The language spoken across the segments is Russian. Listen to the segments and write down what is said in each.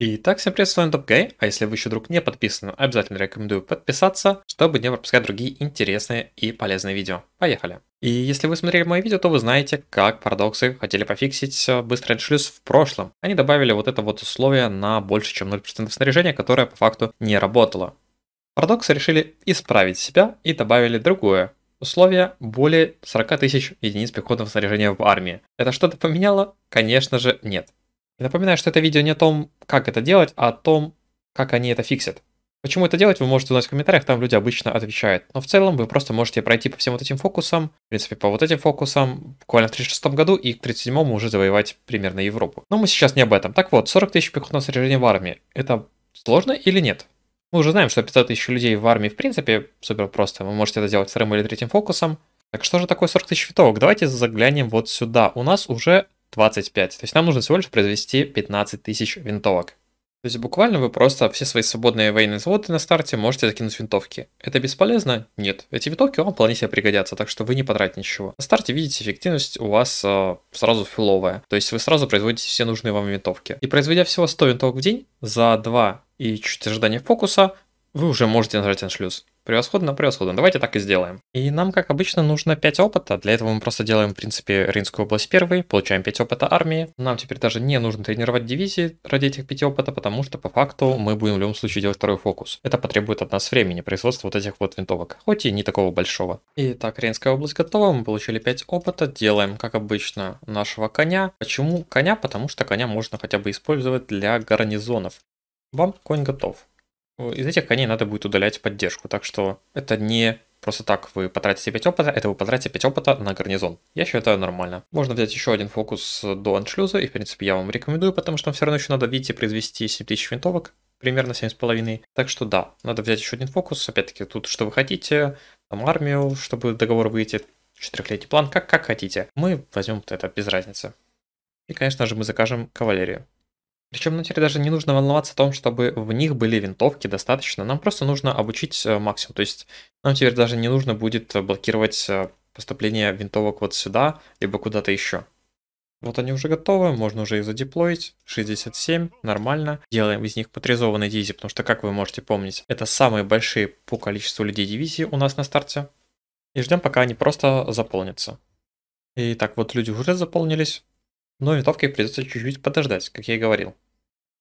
Итак, всем привет, с вами TopGay, а если вы еще вдруг не подписаны, обязательно рекомендую подписаться, чтобы не пропускать другие интересные и полезные видео. Поехали! И если вы смотрели мои видео, то вы знаете, как парадоксы хотели пофиксить э, быстрый шлюз в прошлом. Они добавили вот это вот условие на больше, чем 0% снаряжения, которое по факту не работало. Парадоксы решили исправить себя и добавили другое, условия более 40 тысяч единиц пехотного снаряжения в армии. Это что-то поменяло? Конечно же нет. И напоминаю, что это видео не о том, как это делать, а о том, как они это фиксят. Почему это делать, вы можете узнать в комментариях, там люди обычно отвечают. Но в целом вы просто можете пройти по всем вот этим фокусам, в принципе, по вот этим фокусам, буквально в 36 году и к 37-му уже завоевать примерно Европу. Но мы сейчас не об этом. Так вот, 40 тысяч пехотного снаряжения в армии, это сложно или нет? Мы уже знаем, что 500 тысяч людей в армии, в принципе, супер просто. Вы можете это сделать вторым или третьим фокусом. Так что же такое 40 тысяч винтовок? Давайте заглянем вот сюда. У нас уже 25. То есть нам нужно всего лишь произвести 15 тысяч винтовок. То есть буквально вы просто все свои свободные военные заводы на старте можете закинуть винтовки. Это бесполезно? Нет. Эти винтовки вам вполне себе пригодятся, так что вы не потратите ничего. На старте, видите, эффективность у вас э, сразу филовая. То есть вы сразу производите все нужные вам винтовки. И производя всего 100 винтовок в день, за 2 и чуть ожидания фокуса, вы уже можете нажать на шлюз. Превосходно, превосходно. Давайте так и сделаем. И нам, как обычно, нужно 5 опыта. Для этого мы просто делаем, в принципе, Ринскую область первой, получаем 5 опыта армии. Нам теперь даже не нужно тренировать дивизии ради этих 5 опыта, потому что по факту мы будем в любом случае делать второй фокус. Это потребует от нас времени, производства вот этих вот винтовок, хоть и не такого большого. Итак, Ринская область готова, мы получили 5 опыта, делаем, как обычно, нашего коня. Почему коня? Потому что коня можно хотя бы использовать для гарнизонов. Вам конь готов. Э, из этих коней надо будет удалять поддержку. Так что это не просто так вы потратите 5 опыта, это вы потратите 5 опыта на гарнизон. Я считаю нормально. Можно взять еще один фокус до аншлюза, и в принципе я вам рекомендую, потому что все равно еще надо, видите, произвести 7000 винтовок, примерно 7,5. Так что да, надо взять еще один фокус, опять-таки тут что вы хотите, там армию, чтобы договор выйти, четырехлетний план, как, как хотите. Мы возьмем это без разницы. И, конечно же, мы закажем кавалерию. Причем нам ну, теперь даже не нужно волноваться о том, чтобы в них были винтовки достаточно. Нам просто нужно обучить э, максимум. То есть нам теперь даже не нужно будет э, блокировать э, поступление винтовок вот сюда, либо куда-то еще. Вот они уже готовы, можно уже их задеплоить. 67, нормально. Делаем из них патризованные дивизии, потому что, как вы можете помнить, это самые большие по количеству людей дивизии у нас на старте. И ждем, пока они просто заполнятся. И так вот люди уже заполнились но винтовки придется чуть-чуть подождать, как я и говорил.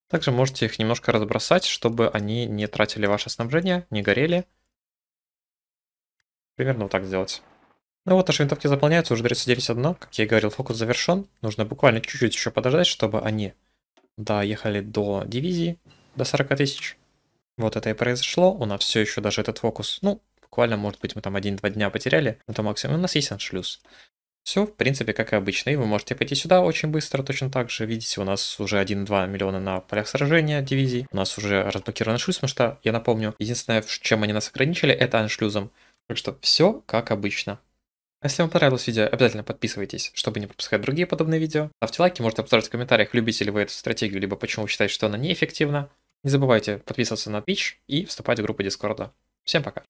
Также можете их немножко разбросать, чтобы они не тратили ваше снабжение, не горели. Примерно вот так сделать. Ну вот, наши винтовки заполняются, уже дресседились одно. Как я и говорил, фокус завершен. Нужно буквально чуть-чуть еще подождать, чтобы они доехали до дивизии, до 40 тысяч. Вот это и произошло. У нас все еще даже этот фокус, ну, буквально, может быть, мы там 1-2 дня потеряли. но то максимум. У нас есть аншлюз. Все, в принципе, как и обычно. И вы можете пойти сюда очень быстро, точно так же. Видите, у нас уже 1-2 миллиона на полях сражения дивизий. У нас уже разблокирован аншлюз, потому что, я напомню, единственное, чем они нас ограничили, это аншлюзом. Так что все как обычно. А если вам понравилось видео, обязательно подписывайтесь, чтобы не пропускать другие подобные видео. Ставьте лайки, можете обсуждать в комментариях, любите ли вы эту стратегию, либо почему вы считаете, что она неэффективна. Не забывайте подписываться на Twitch и вступать в группу Дискорда. Всем пока!